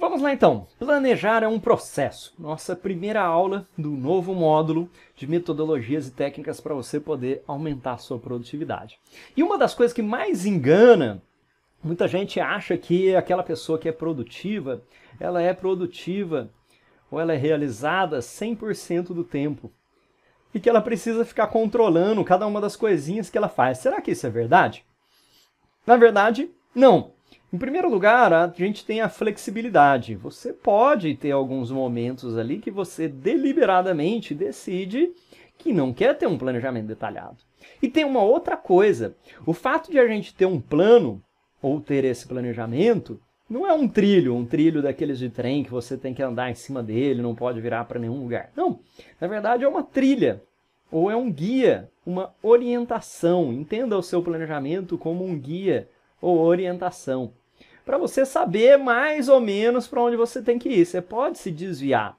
Vamos lá então. Planejar é um processo. Nossa primeira aula do novo módulo de metodologias e técnicas para você poder aumentar a sua produtividade. E uma das coisas que mais engana, muita gente acha que aquela pessoa que é produtiva, ela é produtiva ou ela é realizada 100% do tempo. E que ela precisa ficar controlando cada uma das coisinhas que ela faz. Será que isso é verdade? Na verdade, não. Em primeiro lugar, a gente tem a flexibilidade. Você pode ter alguns momentos ali que você deliberadamente decide que não quer ter um planejamento detalhado. E tem uma outra coisa: o fato de a gente ter um plano ou ter esse planejamento não é um trilho, um trilho daqueles de trem que você tem que andar em cima dele, não pode virar para nenhum lugar. Não, na verdade é uma trilha ou é um guia, uma orientação. Entenda o seu planejamento como um guia ou orientação para você saber mais ou menos para onde você tem que ir. Você pode se desviar.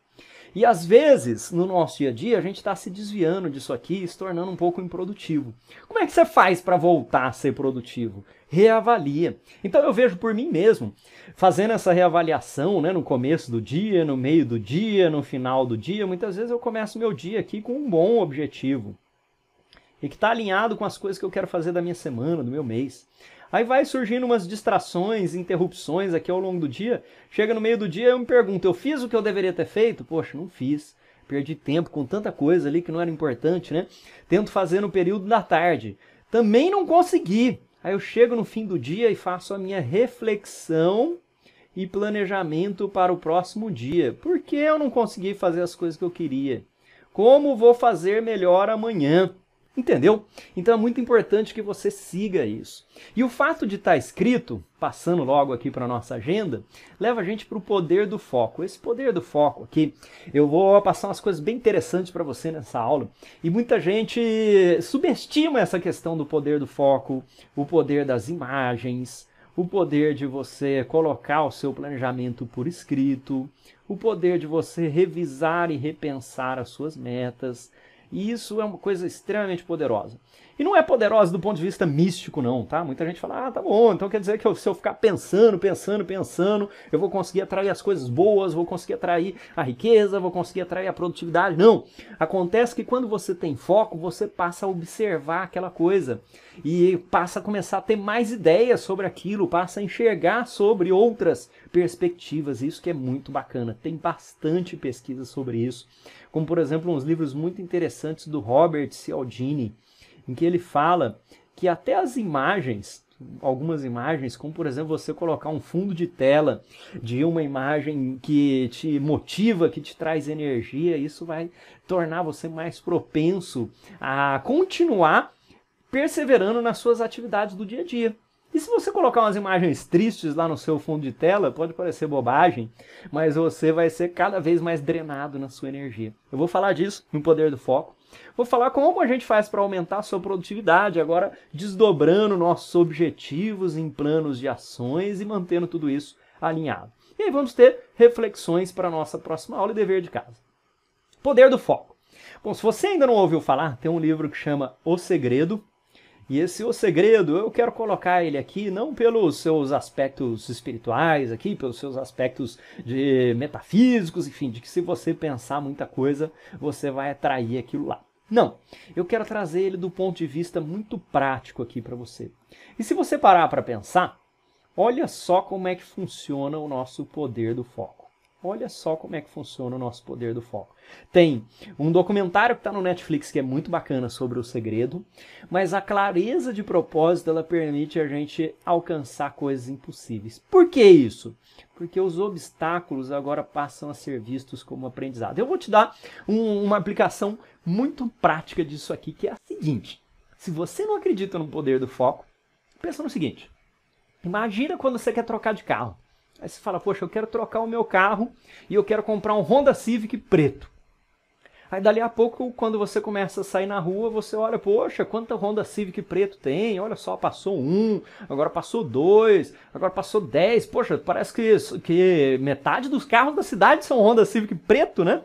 E às vezes, no nosso dia a dia, a gente está se desviando disso aqui e se tornando um pouco improdutivo. Como é que você faz para voltar a ser produtivo? Reavalia. Então eu vejo por mim mesmo, fazendo essa reavaliação né, no começo do dia, no meio do dia, no final do dia, muitas vezes eu começo meu dia aqui com um bom objetivo. E que está alinhado com as coisas que eu quero fazer da minha semana, do meu mês. Aí vai surgindo umas distrações, interrupções aqui ao longo do dia. Chega no meio do dia eu me pergunto, eu fiz o que eu deveria ter feito? Poxa, não fiz. Perdi tempo com tanta coisa ali que não era importante, né? Tento fazer no período da tarde. Também não consegui. Aí eu chego no fim do dia e faço a minha reflexão e planejamento para o próximo dia. Por que eu não consegui fazer as coisas que eu queria? Como vou fazer melhor amanhã? Entendeu? Então é muito importante que você siga isso. E o fato de estar tá escrito, passando logo aqui para nossa agenda, leva a gente para o poder do foco. Esse poder do foco aqui, eu vou passar umas coisas bem interessantes para você nessa aula. E muita gente subestima essa questão do poder do foco, o poder das imagens, o poder de você colocar o seu planejamento por escrito, o poder de você revisar e repensar as suas metas, e isso é uma coisa extremamente poderosa. E não é poderosa do ponto de vista místico, não, tá? Muita gente fala, ah, tá bom, então quer dizer que eu, se eu ficar pensando, pensando, pensando, eu vou conseguir atrair as coisas boas, vou conseguir atrair a riqueza, vou conseguir atrair a produtividade. Não. Acontece que quando você tem foco, você passa a observar aquela coisa e passa a começar a ter mais ideias sobre aquilo, passa a enxergar sobre outras perspectivas, isso que é muito bacana. Tem bastante pesquisa sobre isso, como por exemplo uns livros muito interessantes do Robert Cialdini, em que ele fala que até as imagens algumas imagens, como por exemplo você colocar um fundo de tela de uma imagem que te motiva, que te traz energia, isso vai tornar você mais propenso a continuar perseverando nas suas atividades do dia a dia. E se você colocar umas imagens tristes lá no seu fundo de tela, pode parecer bobagem, mas você vai ser cada vez mais drenado na sua energia. Eu vou falar disso no Poder do Foco. Vou falar como a gente faz para aumentar a sua produtividade, agora desdobrando nossos objetivos em planos de ações e mantendo tudo isso alinhado. E aí vamos ter reflexões para a nossa próxima aula e dever de casa. Poder do Foco. Bom, se você ainda não ouviu falar, tem um livro que chama O Segredo, e esse é O Segredo, eu quero colocar ele aqui não pelos seus aspectos espirituais aqui, pelos seus aspectos de metafísicos, enfim, de que se você pensar muita coisa, você vai atrair aquilo lá. Não, eu quero trazer ele do ponto de vista muito prático aqui para você. E se você parar para pensar, olha só como é que funciona o nosso poder do foco. Olha só como é que funciona o nosso poder do foco. Tem um documentário que está no Netflix que é muito bacana sobre o segredo, mas a clareza de propósito ela permite a gente alcançar coisas impossíveis. Por que isso? Porque os obstáculos agora passam a ser vistos como aprendizado. Eu vou te dar um, uma aplicação muito prática disso aqui, que é a seguinte: se você não acredita no poder do foco, pensa no seguinte: imagina quando você quer trocar de carro. Aí você fala, poxa, eu quero trocar o meu carro e eu quero comprar um Honda Civic preto. Aí dali a pouco, quando você começa a sair na rua, você olha, poxa, quanta Honda Civic preto tem, olha só, passou um, agora passou dois, agora passou dez, poxa, parece que, que metade dos carros da cidade são Honda Civic preto, né?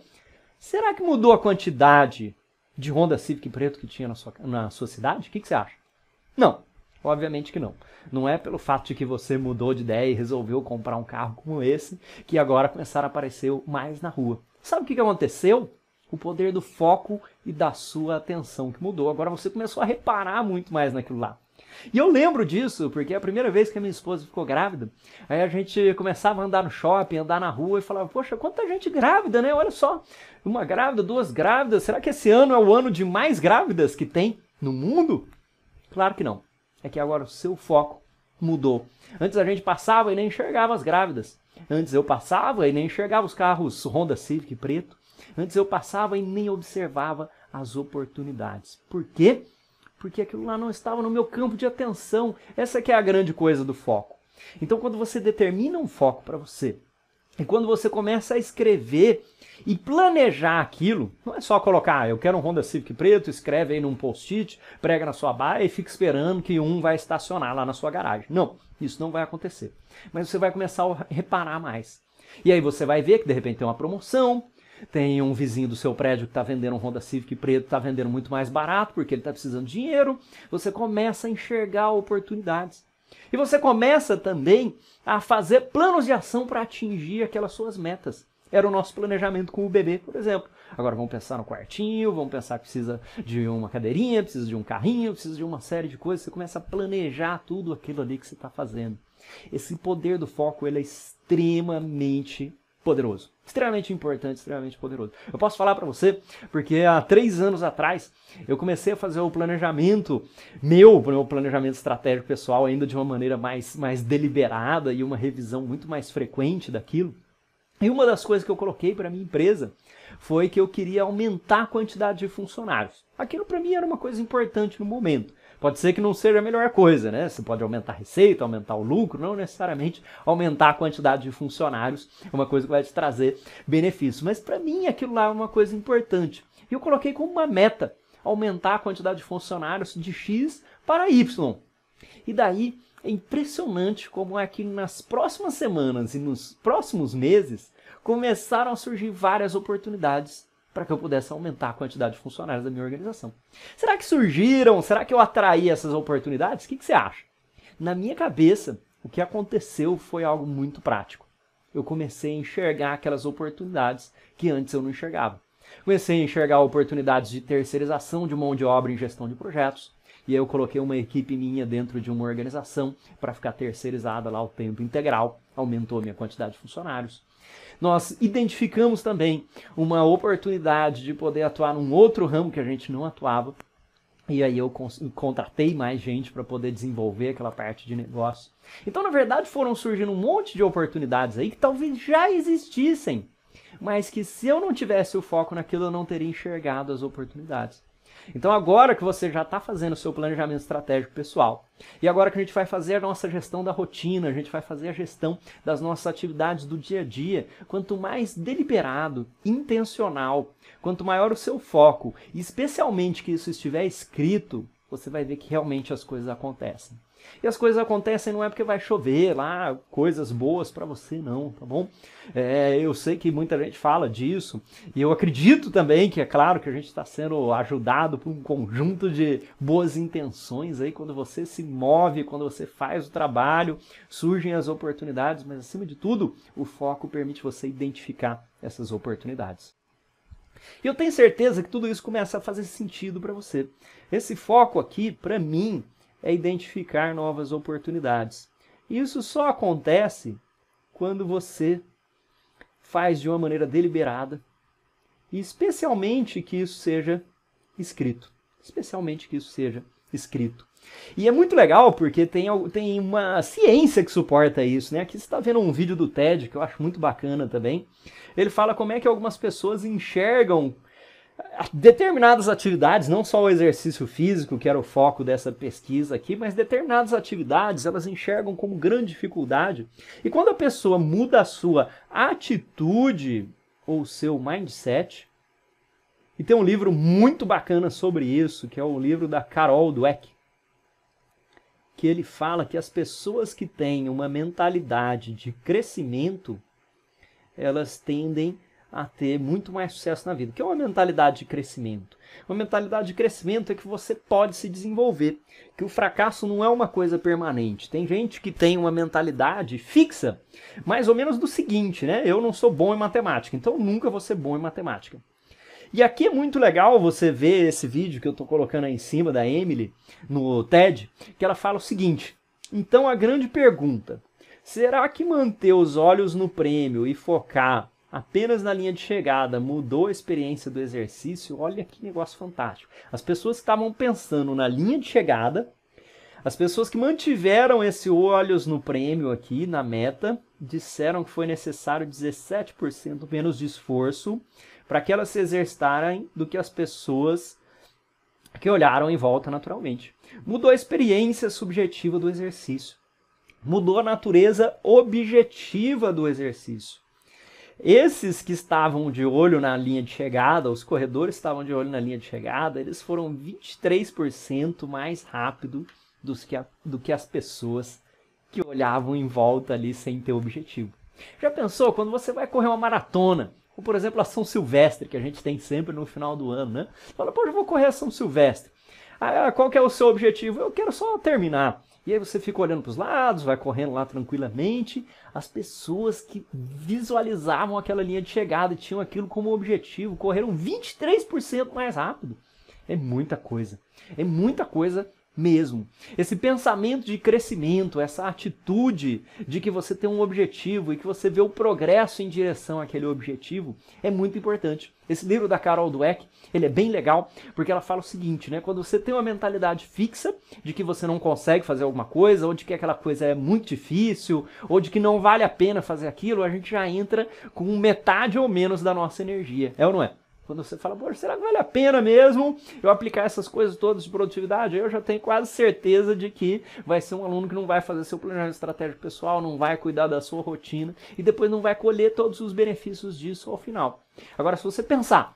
Será que mudou a quantidade de Honda Civic preto que tinha na sua, na sua cidade? O que, que você acha? Não, Obviamente que não. Não é pelo fato de que você mudou de ideia e resolveu comprar um carro como esse que agora começaram a aparecer mais na rua. Sabe o que aconteceu? O poder do foco e da sua atenção que mudou. Agora você começou a reparar muito mais naquilo lá. E eu lembro disso, porque a primeira vez que a minha esposa ficou grávida, aí a gente começava a andar no shopping, andar na rua e falava, poxa, quanta gente grávida, né? Olha só, uma grávida, duas grávidas, será que esse ano é o ano de mais grávidas que tem no mundo? Claro que não é que agora o seu foco mudou. Antes a gente passava e nem enxergava as grávidas. Antes eu passava e nem enxergava os carros Honda Civic preto. Antes eu passava e nem observava as oportunidades. Por quê? Porque aquilo lá não estava no meu campo de atenção. Essa que é a grande coisa do foco. Então quando você determina um foco para você, e quando você começa a escrever e planejar aquilo, não é só colocar, ah, eu quero um Honda Civic preto, escreve aí num post-it, prega na sua baia e fica esperando que um vai estacionar lá na sua garagem. Não, isso não vai acontecer. Mas você vai começar a reparar mais. E aí você vai ver que de repente tem uma promoção, tem um vizinho do seu prédio que está vendendo um Honda Civic preto, está vendendo muito mais barato porque ele está precisando de dinheiro. Você começa a enxergar oportunidades. E você começa também a fazer planos de ação para atingir aquelas suas metas. Era o nosso planejamento com o bebê, por exemplo. Agora vamos pensar no quartinho, vamos pensar que precisa de uma cadeirinha, precisa de um carrinho, precisa de uma série de coisas. Você começa a planejar tudo aquilo ali que você está fazendo. Esse poder do foco ele é extremamente poderoso. Extremamente importante, extremamente poderoso. Eu posso falar para você, porque há três anos atrás eu comecei a fazer o planejamento meu, o meu planejamento estratégico pessoal, ainda de uma maneira mais, mais deliberada e uma revisão muito mais frequente daquilo. E uma das coisas que eu coloquei para minha empresa foi que eu queria aumentar a quantidade de funcionários. Aquilo para mim era uma coisa importante no momento. Pode ser que não seja a melhor coisa, né? Você pode aumentar a receita, aumentar o lucro, não necessariamente aumentar a quantidade de funcionários, é uma coisa que vai te trazer benefícios. Mas para mim aquilo lá é uma coisa importante. E eu coloquei como uma meta aumentar a quantidade de funcionários de X para Y. E daí é impressionante como é que nas próximas semanas e nos próximos meses começaram a surgir várias oportunidades para que eu pudesse aumentar a quantidade de funcionários da minha organização. Será que surgiram? Será que eu atraí essas oportunidades? O que, que você acha? Na minha cabeça, o que aconteceu foi algo muito prático. Eu comecei a enxergar aquelas oportunidades que antes eu não enxergava. Comecei a enxergar oportunidades de terceirização de mão de obra em gestão de projetos e aí eu coloquei uma equipe minha dentro de uma organização para ficar terceirizada lá o tempo integral, aumentou minha quantidade de funcionários. Nós identificamos também uma oportunidade de poder atuar num outro ramo que a gente não atuava, e aí eu contratei mais gente para poder desenvolver aquela parte de negócio. Então, na verdade, foram surgindo um monte de oportunidades aí que talvez já existissem, mas que se eu não tivesse o foco naquilo, eu não teria enxergado as oportunidades. Então, agora que você já está fazendo o seu planejamento estratégico pessoal, e agora que a gente vai fazer a nossa gestão da rotina, a gente vai fazer a gestão das nossas atividades do dia a dia, quanto mais deliberado, intencional, quanto maior o seu foco, e especialmente que isso estiver escrito, você vai ver que realmente as coisas acontecem. E as coisas acontecem não é porque vai chover lá, coisas boas para você não, tá bom? É, eu sei que muita gente fala disso e eu acredito também que é claro que a gente está sendo ajudado por um conjunto de boas intenções aí quando você se move, quando você faz o trabalho, surgem as oportunidades, mas acima de tudo o foco permite você identificar essas oportunidades. E eu tenho certeza que tudo isso começa a fazer sentido para você. Esse foco aqui, para mim, é identificar novas oportunidades. Isso só acontece quando você faz de uma maneira deliberada, e especialmente que isso seja escrito. Especialmente que isso seja escrito. E é muito legal porque tem, tem uma ciência que suporta isso, né? Aqui você está vendo um vídeo do TED que eu acho muito bacana também. Ele fala como é que algumas pessoas enxergam determinadas atividades, não só o exercício físico, que era o foco dessa pesquisa aqui, mas determinadas atividades elas enxergam como grande dificuldade. E quando a pessoa muda a sua atitude ou seu mindset, e tem um livro muito bacana sobre isso, que é o livro da Carol Dweck, que ele fala que as pessoas que têm uma mentalidade de crescimento, elas tendem a a ter muito mais sucesso na vida, que é uma mentalidade de crescimento. Uma mentalidade de crescimento é que você pode se desenvolver, que o fracasso não é uma coisa permanente. Tem gente que tem uma mentalidade fixa, mais ou menos do seguinte, né? Eu não sou bom em matemática, então nunca vou ser bom em matemática. E aqui é muito legal você ver esse vídeo que eu estou colocando aí em cima da Emily no TED, que ela fala o seguinte: então a grande pergunta, será que manter os olhos no prêmio e focar apenas na linha de chegada, mudou a experiência do exercício. Olha que negócio fantástico. As pessoas que estavam pensando na linha de chegada, as pessoas que mantiveram esse olhos no prêmio aqui, na meta, disseram que foi necessário 17% menos de esforço para que elas se exercitarem do que as pessoas que olharam em volta naturalmente. Mudou a experiência subjetiva do exercício. Mudou a natureza objetiva do exercício. Esses que estavam de olho na linha de chegada, os corredores estavam de olho na linha de chegada, eles foram 23% mais rápido dos que a, do que as pessoas que olhavam em volta ali sem ter objetivo. Já pensou quando você vai correr uma maratona? Ou, por exemplo, a São Silvestre, que a gente tem sempre no final do ano, né? Fala, pô, eu vou correr a São Silvestre. Ah, qual que é o seu objetivo? Eu quero só terminar. E aí você fica olhando para os lados, vai correndo lá tranquilamente. As pessoas que visualizavam aquela linha de chegada e tinham aquilo como objetivo correram 23% mais rápido. É muita coisa. É muita coisa mesmo. Esse pensamento de crescimento, essa atitude de que você tem um objetivo e que você vê o progresso em direção àquele objetivo é muito importante. Esse livro da Carol Dweck, ele é bem legal, porque ela fala o seguinte, né? Quando você tem uma mentalidade fixa de que você não consegue fazer alguma coisa, ou de que aquela coisa é muito difícil, ou de que não vale a pena fazer aquilo, a gente já entra com metade ou menos da nossa energia, é ou não é? Quando você fala, será que vale a pena mesmo eu aplicar essas coisas todas de produtividade? Eu já tenho quase certeza de que vai ser um aluno que não vai fazer seu planejamento estratégico pessoal, não vai cuidar da sua rotina e depois não vai colher todos os benefícios disso ao final. Agora, se você pensar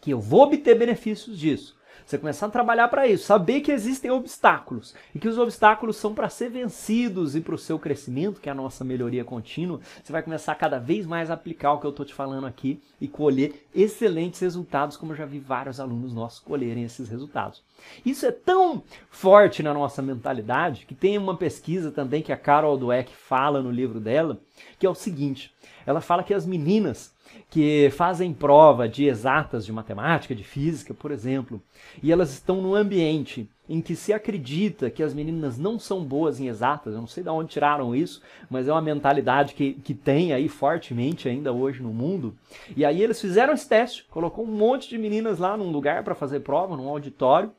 que eu vou obter benefícios disso, você começar a trabalhar para isso, saber que existem obstáculos e que os obstáculos são para ser vencidos e para o seu crescimento, que é a nossa melhoria contínua, você vai começar a cada vez mais a aplicar o que eu estou te falando aqui e colher excelentes resultados, como eu já vi vários alunos nossos colherem esses resultados. Isso é tão forte na nossa mentalidade que tem uma pesquisa também que a Carol Dweck fala no livro dela, que é o seguinte: ela fala que as meninas que fazem prova de exatas de matemática, de física, por exemplo, e elas estão num ambiente em que se acredita que as meninas não são boas em exatas, eu não sei de onde tiraram isso, mas é uma mentalidade que, que tem aí fortemente ainda hoje no mundo. E aí eles fizeram esse teste, colocou um monte de meninas lá num lugar para fazer prova, num auditório,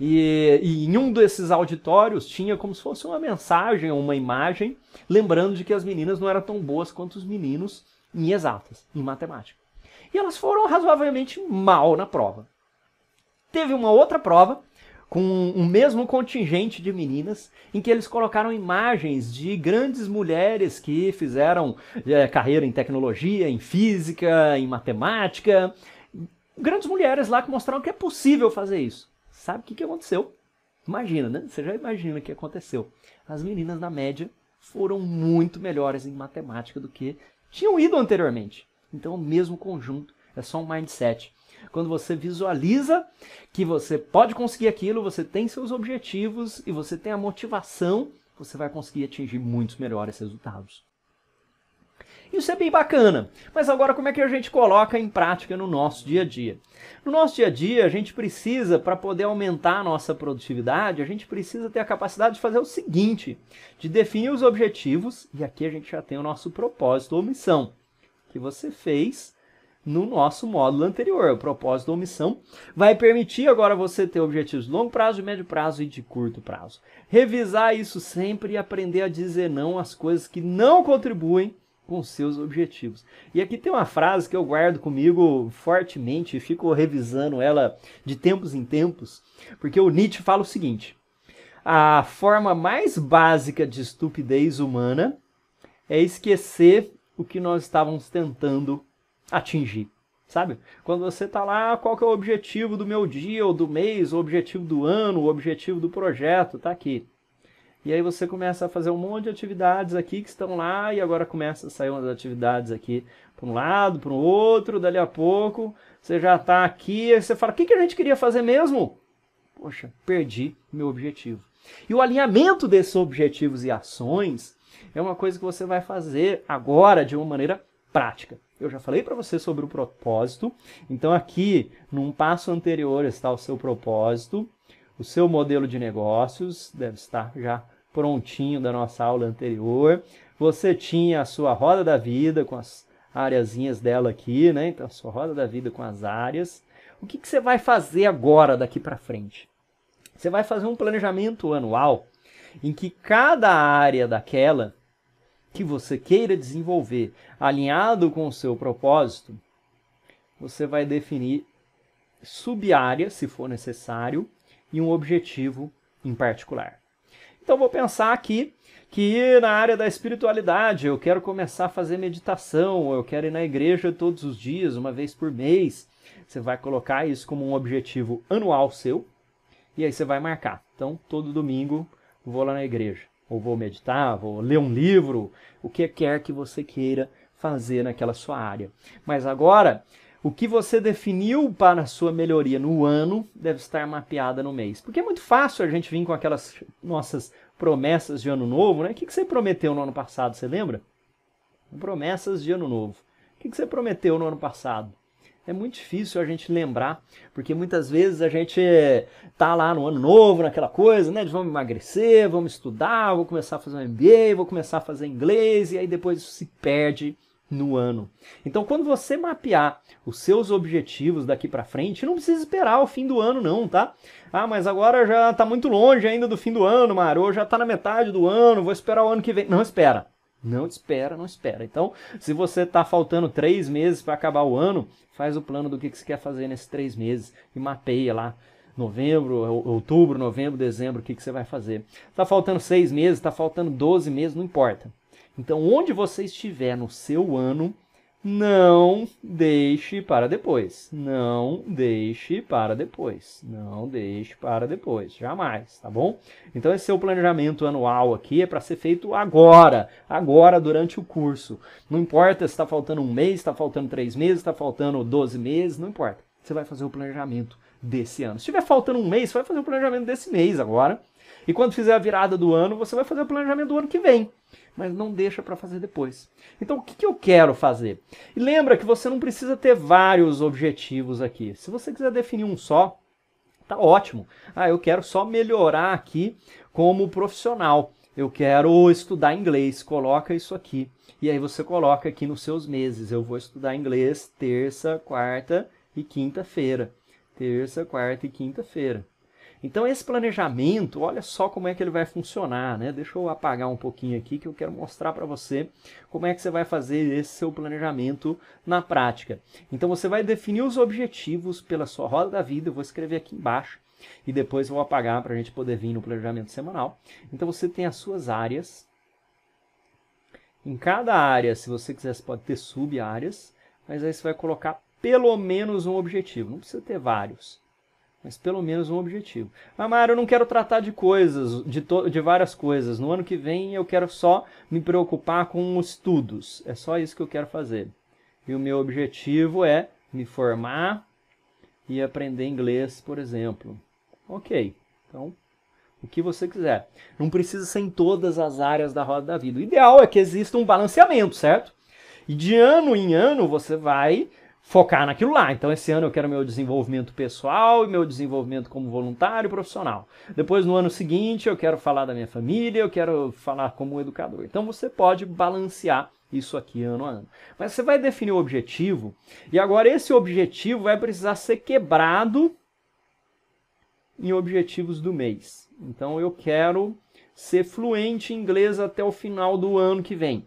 e, e, em um desses auditórios tinha como se fosse uma mensagem, uma imagem, lembrando de que as meninas não eram tão boas quanto os meninos, em exatas, em matemática. E elas foram razoavelmente mal na prova. Teve uma outra prova com o mesmo contingente de meninas, em que eles colocaram imagens de grandes mulheres que fizeram é, carreira em tecnologia, em física, em matemática. Grandes mulheres lá que mostraram que é possível fazer isso. Sabe o que, que aconteceu? Imagina, né? Você já imagina o que aconteceu. As meninas, na média, foram muito melhores em matemática do que tinham ido anteriormente. Então, o mesmo conjunto, é só um mindset. Quando você visualiza que você pode conseguir aquilo, você tem seus objetivos e você tem a motivação, você vai conseguir atingir muitos melhores resultados. Isso é bem bacana, mas agora como é que a gente coloca em prática no nosso dia a dia? No nosso dia a dia, a gente precisa, para poder aumentar a nossa produtividade, a gente precisa ter a capacidade de fazer o seguinte, de definir os objetivos, e aqui a gente já tem o nosso propósito ou missão, que você fez no nosso módulo anterior. O propósito ou missão vai permitir agora você ter objetivos de longo prazo, de médio prazo e de curto prazo. Revisar isso sempre e aprender a dizer não às coisas que não contribuem com seus objetivos. E aqui tem uma frase que eu guardo comigo fortemente e fico revisando ela de tempos em tempos, porque o Nietzsche fala o seguinte: a forma mais básica de estupidez humana é esquecer o que nós estávamos tentando atingir. Sabe? Quando você está lá, qual que é o objetivo do meu dia, ou do mês, o objetivo do ano, o objetivo do projeto, está aqui. E aí você começa a fazer um monte de atividades aqui que estão lá, e agora começa a sair umas atividades aqui para um lado, para o outro, dali a pouco você já está aqui, aí você fala, o que, que a gente queria fazer mesmo? Poxa, perdi meu objetivo. E o alinhamento desses objetivos e ações é uma coisa que você vai fazer agora de uma maneira prática. Eu já falei para você sobre o propósito, então aqui, num passo anterior, está o seu propósito, o seu modelo de negócios deve estar já prontinho da nossa aula anterior. Você tinha a sua roda da vida com as areazinhas dela aqui, né? Então, a sua roda da vida com as áreas. O que, que você vai fazer agora daqui para frente? Você vai fazer um planejamento anual em que cada área daquela que você queira desenvolver, alinhado com o seu propósito, você vai definir sub-áreas, se for necessário, e um objetivo em particular. Então vou pensar aqui que na área da espiritualidade eu quero começar a fazer meditação, eu quero ir na igreja todos os dias, uma vez por mês. Você vai colocar isso como um objetivo anual seu e aí você vai marcar. Então todo domingo vou lá na igreja, ou vou meditar, vou ler um livro, o que quer que você queira fazer naquela sua área. Mas agora o que você definiu para a sua melhoria no ano deve estar mapeada no mês. Porque é muito fácil a gente vir com aquelas nossas promessas de ano novo, né? O que você prometeu no ano passado, você lembra? Promessas de ano novo. O que você prometeu no ano passado? É muito difícil a gente lembrar, porque muitas vezes a gente tá lá no ano novo, naquela coisa, né? De vamos emagrecer, vamos estudar, vou começar a fazer um MBA, vou começar a fazer inglês, e aí depois se perde no ano. Então, quando você mapear os seus objetivos daqui para frente, não precisa esperar o fim do ano não, tá? Ah, mas agora já tá muito longe ainda do fim do ano, Maro, já tá na metade do ano, vou esperar o ano que vem. Não espera. Não espera, não espera. Então, se você está faltando três meses para acabar o ano, faz o plano do que, que você quer fazer nesses três meses e mapeia lá. Novembro, outubro, novembro, dezembro, o que, que você vai fazer. Está faltando seis meses, está faltando doze meses, não importa. Então, onde você estiver no seu ano, não deixe para depois. Não deixe para depois. Não deixe para depois. Jamais, tá bom? Então, esse seu planejamento anual aqui é para ser feito agora. Agora, durante o curso. Não importa se está faltando um mês, está faltando três meses, está faltando doze meses, não importa. Você vai fazer o planejamento desse ano. Se estiver faltando um mês, você vai fazer o planejamento desse mês agora. E quando fizer a virada do ano, você vai fazer o planejamento do ano que vem mas não deixa para fazer depois. Então, o que, que, eu quero fazer? E lembra que você não precisa ter vários objetivos aqui. Se você quiser definir um só, tá ótimo. Ah, eu quero só melhorar aqui como profissional. Eu quero estudar inglês. Coloca isso aqui. E aí você coloca aqui nos seus meses. Eu vou estudar inglês terça, quarta e quinta-feira. Terça, quarta e quinta-feira. Então esse planejamento, olha só como é que ele vai funcionar, né? Deixa eu apagar um pouquinho aqui que eu quero mostrar para você como é que você vai fazer esse seu planejamento na prática. Então você vai definir os objetivos pela sua roda da vida, eu vou escrever aqui embaixo e depois eu vou apagar para a gente poder vir no planejamento semanal. Então você tem as suas áreas. Em cada área, se você quiser, você pode ter sub-áreas, mas aí você vai colocar pelo menos um objetivo, não precisa ter vários mas pelo menos um objetivo. Mas, Mário, eu não quero tratar de coisas, de, de várias coisas. No ano que vem eu quero só me preocupar com estudos. É só isso que eu quero fazer. E o meu objetivo é me formar e aprender inglês, por exemplo. Ok, então o que você quiser. Não precisa ser em todas as áreas da roda da vida. O ideal é que exista um balanceamento, certo? E de ano em ano você vai focar naquilo lá. Então, esse ano eu quero meu desenvolvimento pessoal e meu desenvolvimento como voluntário profissional. Depois, no ano seguinte, eu quero falar da minha família, eu quero falar como educador. Então, você pode balancear isso aqui ano a ano. Mas você vai definir o objetivo, e agora esse objetivo vai precisar ser quebrado em objetivos do mês. Então, eu quero ser fluente em inglês até o final do ano que vem.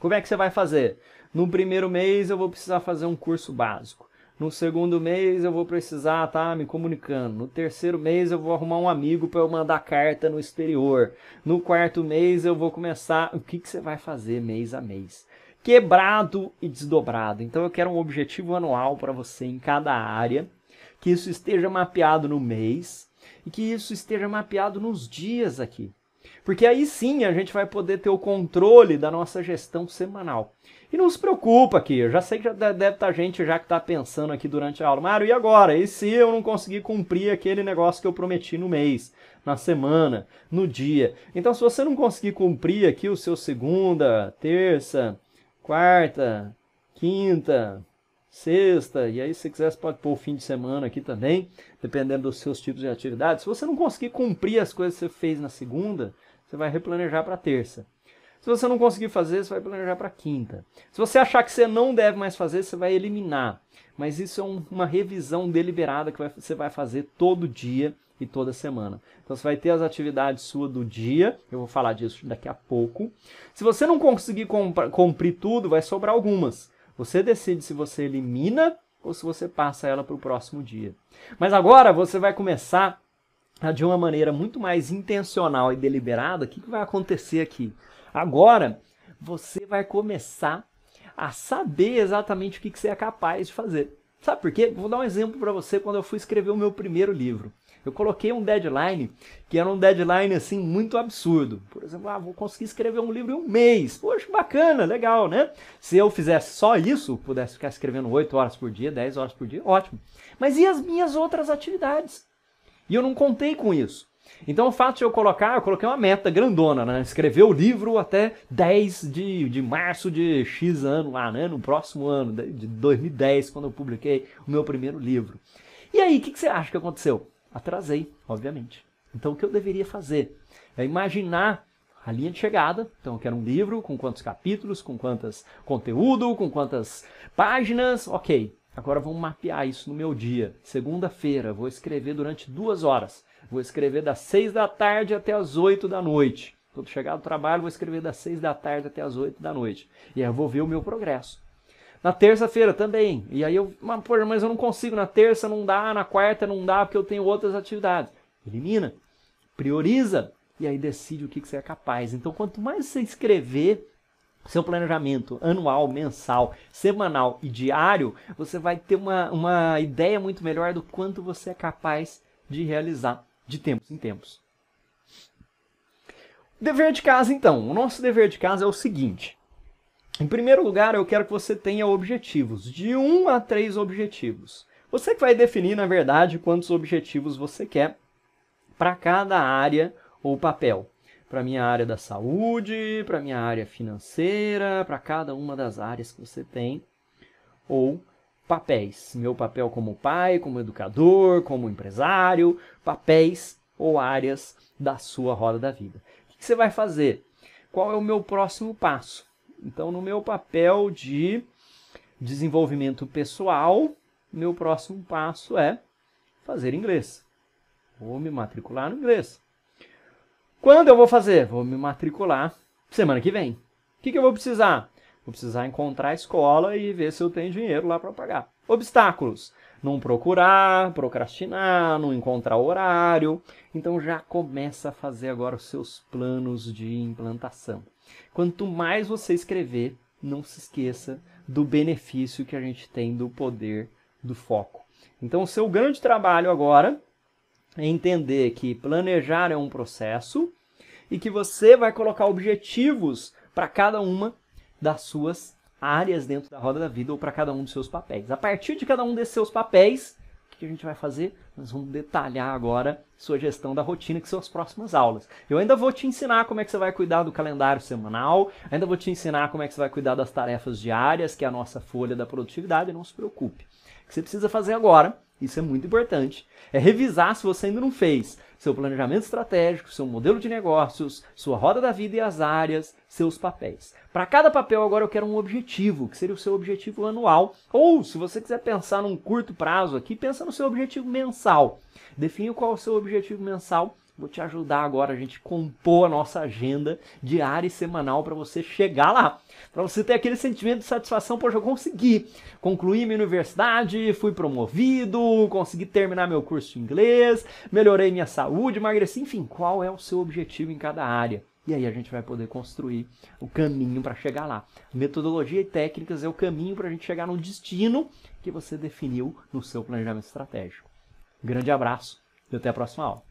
Como é que você vai fazer? No primeiro mês eu vou precisar fazer um curso básico. No segundo mês eu vou precisar estar tá, me comunicando. No terceiro mês eu vou arrumar um amigo para eu mandar carta no exterior. No quarto mês eu vou começar. O que, que você vai fazer mês a mês? Quebrado e desdobrado. Então eu quero um objetivo anual para você em cada área, que isso esteja mapeado no mês e que isso esteja mapeado nos dias aqui. Porque aí sim a gente vai poder ter o controle da nossa gestão semanal. E não se preocupa aqui, eu já sei que já deve estar tá gente já que está pensando aqui durante a aula, Mário, e agora? E se eu não conseguir cumprir aquele negócio que eu prometi no mês, na semana, no dia? Então, se você não conseguir cumprir aqui o seu segunda, terça, quarta, quinta, sexta, e aí se quiser você pode pôr o fim de semana aqui também, dependendo dos seus tipos de atividade. Se você não conseguir cumprir as coisas que você fez na segunda, você vai replanejar para terça. Se você não conseguir fazer, você vai planejar para quinta. Se você achar que você não deve mais fazer, você vai eliminar. Mas isso é um, uma revisão deliberada que vai, você vai fazer todo dia e toda semana. Então você vai ter as atividades sua do dia, eu vou falar disso daqui a pouco. Se você não conseguir cumprir tudo, vai sobrar algumas. Você decide se você elimina ou se você passa ela para o próximo dia. Mas agora você vai começar de uma maneira muito mais intencional e deliberada. O que, vai acontecer aqui? Agora você vai começar a saber exatamente o que você é capaz de fazer. Sabe por quê? Vou dar um exemplo para você quando eu fui escrever o meu primeiro livro. Eu coloquei um deadline que era um deadline assim muito absurdo. Por exemplo, ah, vou conseguir escrever um livro em um mês. Poxa, bacana, legal, né? Se eu fizesse só isso, pudesse ficar escrevendo 8 horas por dia, 10 horas por dia, ótimo. Mas e as minhas outras atividades? E eu não contei com isso. Então o fato de eu colocar, eu coloquei uma meta grandona, né? Escrever o livro até 10 de, de março de X ano lá, ah, né? No próximo ano, de 2010, quando eu publiquei o meu primeiro livro. E aí, o que, que você acha que aconteceu? Atrasei, obviamente. Então, o que eu deveria fazer? É imaginar a linha de chegada. Então, eu quero um livro com quantos capítulos, com quantas conteúdo, com quantas páginas. Ok, agora vamos mapear isso no meu dia. Segunda-feira, vou escrever durante duas horas. Vou escrever das seis da tarde até as oito da noite. Quando chegar do trabalho, vou escrever das seis da tarde até as oito da noite. E aí eu vou ver o meu progresso. Na terça-feira também. E aí eu, mas, pô, mas eu não consigo. Na terça não dá, na quarta não dá, porque eu tenho outras atividades. Elimina. Prioriza. E aí decide o que, que você é capaz. Então, quanto mais você escrever seu planejamento anual, mensal, semanal e diário, você vai ter uma, uma ideia muito melhor do quanto você é capaz de realizar de tempos em tempos. Dever de casa, então. O nosso dever de casa é o seguinte: em primeiro lugar, eu quero que você tenha objetivos, de um a três objetivos. Você que vai definir, na verdade, quantos objetivos você quer para cada área ou papel. Para minha área da saúde, para minha área financeira, para cada uma das áreas que você tem. Ou papéis. Meu papel como pai, como educador, como empresário, papéis ou áreas da sua roda da vida. O que você vai fazer? Qual é o meu próximo passo? Então, no meu papel de desenvolvimento pessoal, meu próximo passo é fazer inglês. Vou me matricular no inglês. Quando eu vou fazer? Vou me matricular semana que vem. O que, que eu vou precisar? Vou precisar encontrar a escola e ver se eu tenho dinheiro lá para pagar. Obstáculos. Não procurar, procrastinar, não encontrar horário. Então já começa a fazer agora os seus planos de implantação. Quanto mais você escrever, não se esqueça do benefício que a gente tem do poder do foco. Então, o seu grande trabalho agora é entender que planejar é um processo e que você vai colocar objetivos para cada uma das suas áreas dentro da roda da vida ou para cada um dos seus papéis. A partir de cada um desses seus papéis, que a gente vai fazer? Nós vamos detalhar agora sua gestão da rotina, que são as próximas aulas. Eu ainda vou te ensinar como é que você vai cuidar do calendário semanal, ainda vou te ensinar como é que você vai cuidar das tarefas diárias, que é a nossa folha da produtividade, não se preocupe. O que você precisa fazer agora isso é muito importante. É revisar se você ainda não fez seu planejamento estratégico, seu modelo de negócios, sua roda da vida e as áreas, seus papéis. Para cada papel agora eu quero um objetivo, que seria o seu objetivo anual, ou se você quiser pensar num curto prazo aqui, pensa no seu objetivo mensal. Defina qual é o seu objetivo mensal Vou te ajudar agora a gente compor a nossa agenda diária e semanal para você chegar lá, para você ter aquele sentimento de satisfação, poxa, eu consegui concluir minha universidade, fui promovido, consegui terminar meu curso de inglês, melhorei minha saúde, emagreci, enfim, qual é o seu objetivo em cada área? E aí a gente vai poder construir o caminho para chegar lá. Metodologia e técnicas é o caminho para a gente chegar no destino que você definiu no seu planejamento estratégico. grande abraço e até a próxima aula.